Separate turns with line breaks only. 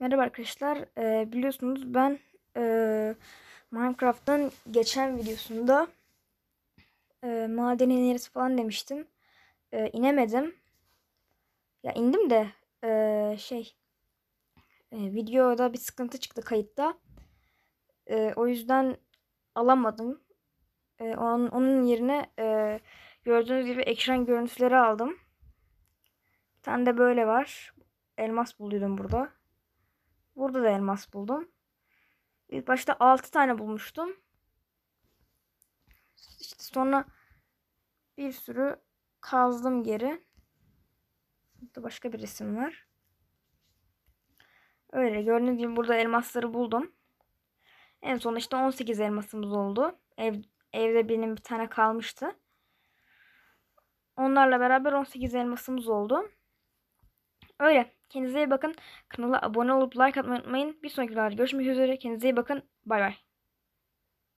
Merhaba arkadaşlar. Ee, biliyorsunuz ben e, Minecraft'ın geçen videosunda e, maden ineriz falan demiştim. E, inemedim. Ya indim de e, şey e, videoda bir sıkıntı çıktı kayıtta. E, o yüzden alamadım. E, onun, onun yerine e, gördüğünüz gibi ekran görüntüleri aldım. Bir tane de böyle var. Elmas buluyordum burada. Burada da elmas buldum. İlk başta 6 tane bulmuştum. İşte sonra bir sürü kazdım geri. Burada başka bir resim var. Öyle gördüğünüz gibi burada elmasları buldum. En son işte 18 elmasımız oldu. Ev, evde benim bir tane kalmıştı. Onlarla beraber 18 elmasımız oldu. Öyle. Kendinize iyi bakın. Kanala abone olup like atmayı unutmayın. Bir sonraki videolarda görüşmek üzere. Kendinize iyi bakın. Bay bay.